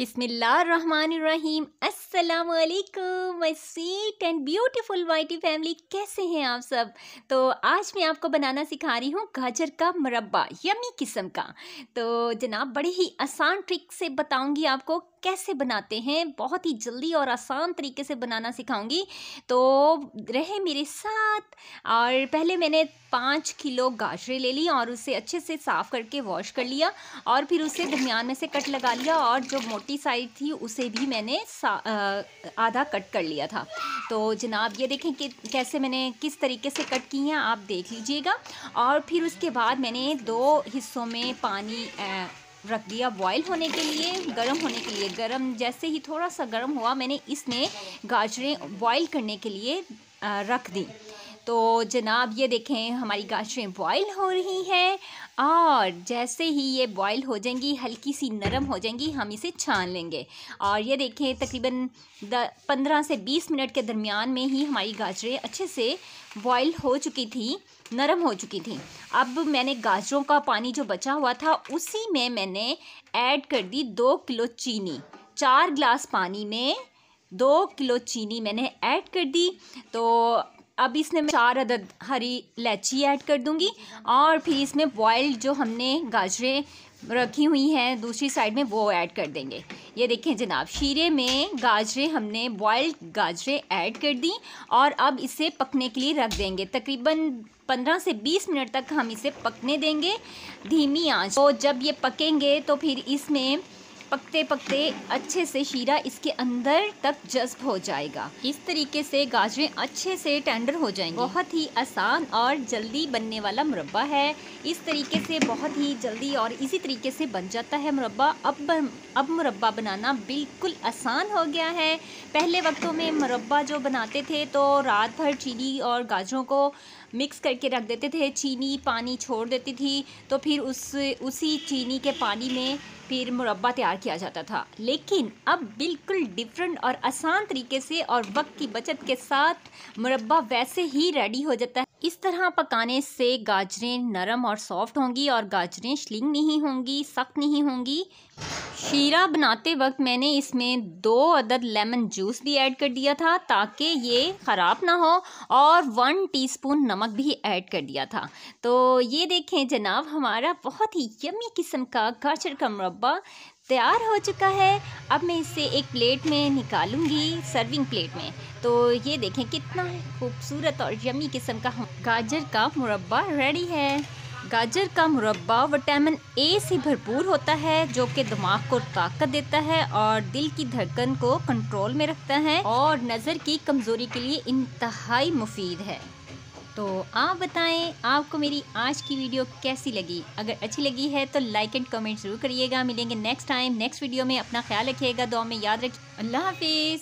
बिसमीम असलकुम my sweet and beautiful YT family कैसे हैं आप सब तो आज मैं आपको बनाना सिखा रही हूँ गाजर का मुरबा यमी किस्म का तो जनाब बड़ी ही आसान ट्रिक से बताऊँगी आपको कैसे बनाते हैं बहुत ही जल्दी और आसान तरीके से बनाना सिखाऊंगी तो रहे मेरे साथ और पहले मैंने पाँच किलो गाजरे ले ली और उसे अच्छे से साफ़ करके वॉश कर लिया और फिर उसे दरमियान में से कट लगा लिया और जो मोटी साइड थी उसे भी मैंने आधा कट कर लिया था तो जनाब ये देखें कि कैसे मैंने किस तरीके से कट की हैं आप देख लीजिएगा और फिर उसके बाद मैंने दो हिस्सों में पानी रख दिया बॉईल होने के लिए गर्म होने के लिए गर्म जैसे ही थोड़ा सा गर्म हुआ मैंने इसमें गाजरें बॉईल करने के लिए रख दी तो जनाब ये देखें हमारी गाजरें बॉईल हो रही हैं और जैसे ही ये बॉईल हो जाएंगी हल्की सी नरम हो जाएंगी हम इसे छान लेंगे और ये देखें तकरीबन द पंद्रह से बीस मिनट के दरमियान में ही हमारी गाजरें अच्छे से बॉईल हो चुकी थी नरम हो चुकी थी अब मैंने गाजरों का पानी जो बचा हुआ था उसी में मैंने ऐड कर दी दो किलो चीनी चार गिलास पानी में दो किलो चीनी मैंने ऐड कर दी तो अब इसमें मैं चार अदद हरी इलायची ऐड कर दूंगी और फिर इसमें बॉयल्ड जो हमने गाजरें रखी हुई हैं दूसरी साइड में वो ऐड कर देंगे ये देखें जनाब शीरे में गाजरें हमने बॉयल्ड गाजरें ऐड कर दी और अब इसे पकने के लिए रख देंगे तकरीबन 15 से 20 मिनट तक हम इसे पकने देंगे धीमी आंच तो जब ये पकेंगे तो फिर इसमें पकते पकते अच्छे से शीरा इसके अंदर तक जज्ब हो जाएगा इस तरीके से गाजरें अच्छे से टेंडर हो जाएंगी बहुत ही आसान और जल्दी बनने वाला मुरबा है इस तरीके से बहुत ही जल्दी और इसी तरीके से बन जाता है मुरबा अब अब मुरबा बनाना बिल्कुल आसान हो गया है पहले वक्तों में मुरबा जो बनाते थे तो रात भर चीनी और गाजरों को मिक्स करके रख देते थे चीनी पानी छोड़ देती थी तो फिर उस उसी चीनी के पानी में फिर मुरबा तैयार किया जाता था लेकिन अब बिल्कुल डिफरेंट और आसान तरीके से और वक्त की बचत के साथ मुरबा वैसे ही रेडी हो जाता है इस तरह पकाने से गाजरें नरम और सॉफ्ट होंगी और गाजरें श्लिंग नहीं होंगी सख्त नहीं होंगी शीरा बनाते वक्त मैंने इसमें दो अदद लेमन जूस भी ऐड कर दिया था ताकि ये ख़राब ना हो और वन टीस्पून नमक भी ऐड कर दिया था तो ये देखें जनाब हमारा बहुत ही यमी किस्म का गाजर का मुरबा तैयार हो चुका है अब मैं इसे एक प्लेट में निकालूंगी सर्विंग प्लेट में तो ये देखें कितना खूबसूरत और यमी किस्म का गाजर का मुरबा रेडी है गाजर का मुरब्बा विटामिन ए से भरपूर होता है जो कि दिमाग को ताकत देता है और दिल की धड़कन को कंट्रोल में रखता है और नज़र की कमज़ोरी के लिए इंतहाई मुफीद है तो आप बताएं आपको मेरी आज की वीडियो कैसी लगी अगर अच्छी लगी है तो लाइक एंड कमेंट ज़रूर करिएगा मिलेंगे नेक्स्ट टाइम नेक्स्ट वीडियो में अपना ख्याल रखिएगा दो में याद रखिए अल्लाह हाफिज़